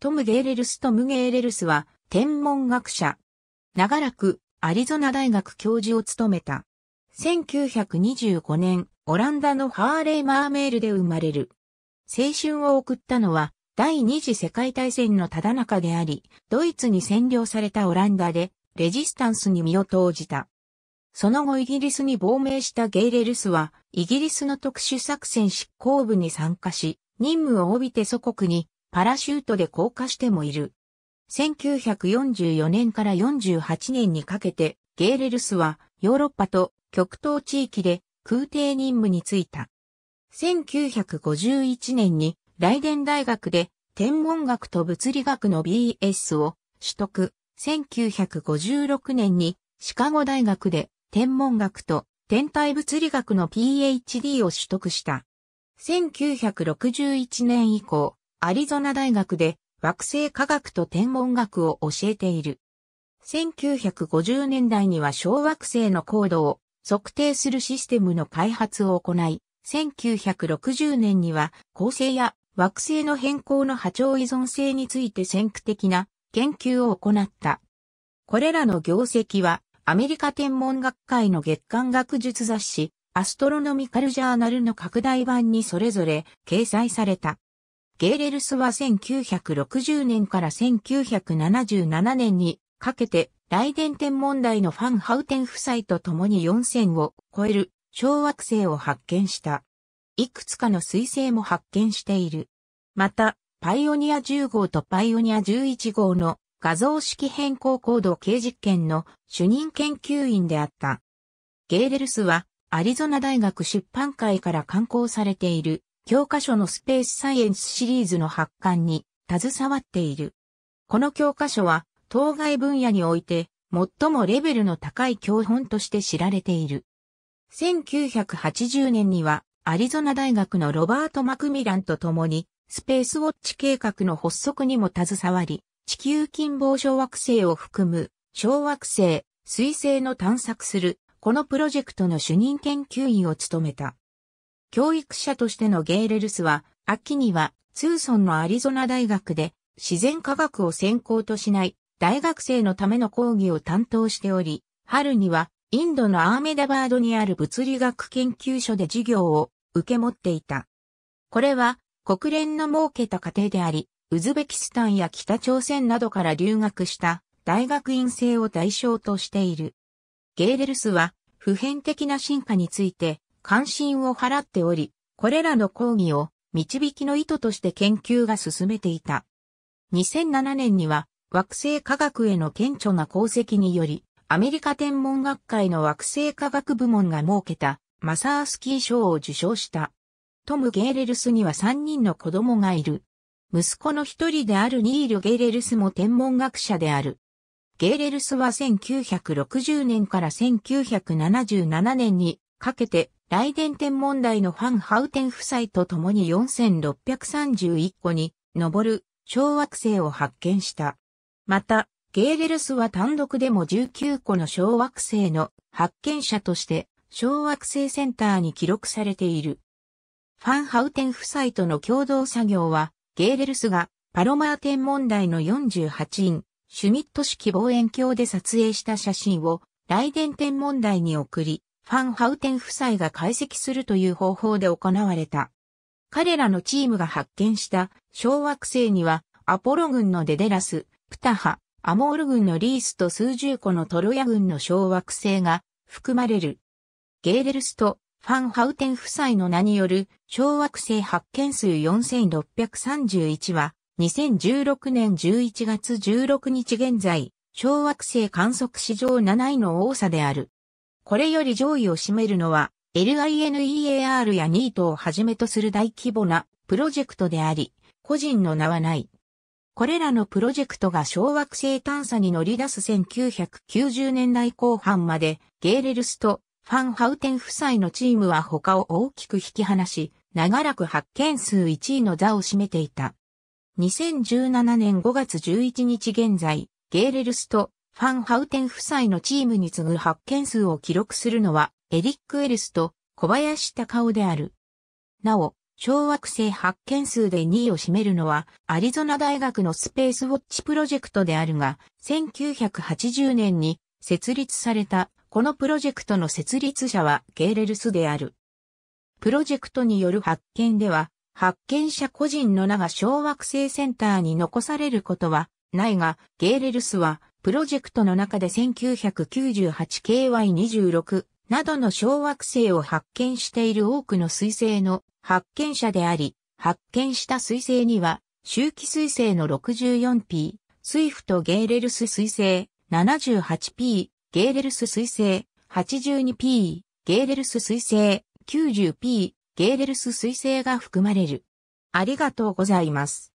トム・ゲーレルス・トム・ゲーレルスは、天文学者。長らく、アリゾナ大学教授を務めた。1925年、オランダのハーレー・マーメールで生まれる。青春を送ったのは、第二次世界大戦のただ中であり、ドイツに占領されたオランダで、レジスタンスに身を投じた。その後イギリスに亡命したゲイレルスは、イギリスの特殊作戦執行部に参加し、任務を帯びて祖国にパラシュートで降下してもいる。1944年から48年にかけて、ゲーレルスはヨーロッパと極東地域で空挺任務に就いた。1951年にライデン大学で天文学と物理学の BS を取得。1956年にシカゴ大学で天文学と天体物理学の PhD を取得した。1961年以降、アリゾナ大学で惑星科学と天文学を教えている。1950年代には小惑星の高度を測定するシステムの開発を行い、1960年には恒星や惑星の変更の波長依存性について先駆的な研究を行った。これらの業績はアメリカ天文学会の月間学術雑誌アストロノミカルジャーナルの拡大版にそれぞれ掲載された。ゲーレルスは1960年から1977年にかけて雷電天問題のファンハウテン夫妻と共に4000を超える小惑星を発見した。いくつかの彗星も発見している。また、パイオニア10号とパイオニア11号の画像式変更行動系実験の主任研究員であった。ゲーレルスはアリゾナ大学出版会から刊行されている教科書のスペースサイエンスシリーズの発刊に携わっている。この教科書は、当該分野において、最もレベルの高い教本として知られている。1980年には、アリゾナ大学のロバート・マクミランと共に、スペースウォッチ計画の発足にも携わり、地球近傍小惑星を含む、小惑星、水星の探索する、このプロジェクトの主任研究員を務めた。教育者としてのゲーレルスは、秋にはツーソンのアリゾナ大学で自然科学を専攻としない大学生のための講義を担当しており、春にはインドのアーメダバードにある物理学研究所で授業を受け持っていた。これは国連の設けた過程であり、ウズベキスタンや北朝鮮などから留学した大学院生を対象としている。ゲーレルスは普遍的な進化について関心を払っており、これらの講義を導きの意図として研究が進めていた。2007年には惑星科学への顕著な功績により、アメリカ天文学会の惑星科学部門が設けたマサースキー賞を受賞した。トム・ゲーレルスには3人の子供がいる。息子の一人であるニール・ゲーレルスも天文学者である。ゲーレルスは1960年から1977年にかけて雷電天文台のファン・ハウテン夫妻と共に4631個に上る小惑星を発見した。また、ゲーデルスは単独でも19個の小惑星の発見者として小惑星センターに記録されている。ファン・ハウテン夫妻との共同作業は、ゲーデルスがパロマー天文台の48イン、シュミット式望遠鏡で撮影した写真を雷電天文台に送り、ファンハウテン夫妻が解析するという方法で行われた。彼らのチームが発見した小惑星にはアポロ軍のデデラス、プタハ、アモール軍のリースと数十個のトロヤ軍の小惑星が含まれる。ゲーデルスとファンハウテン夫妻の名による小惑星発見数4631は2016年11月16日現在、小惑星観測史上7位の多さである。これより上位を占めるのは LINEAR や n ー e をはじめとする大規模なプロジェクトであり、個人の名はない。これらのプロジェクトが小惑星探査に乗り出す1990年代後半まで、ゲーレルスとファンハウテン夫妻のチームは他を大きく引き離し、長らく発見数1位の座を占めていた。2017年5月11日現在、ゲーレルスとファンハウテン夫妻のチームに次ぐ発見数を記録するのは、エリック・エルスと小林隆夫である。なお、小惑星発見数で2位を占めるのは、アリゾナ大学のスペースウォッチプロジェクトであるが、1980年に設立された、このプロジェクトの設立者はゲーレルスである。プロジェクトによる発見では、発見者個人の名が小惑星センターに残されることはないが、ゲーレルスはプロジェクトの中で 1998KY26 などの小惑星を発見している多くの彗星の発見者であり、発見した彗星には、周期彗星の 64P、スイフト・ゲーレルス彗星 78P、ゲーレルス彗星 82P、ゲーレルス彗星 90P、ゲーレルス彗星が含まれる。ありがとうございます。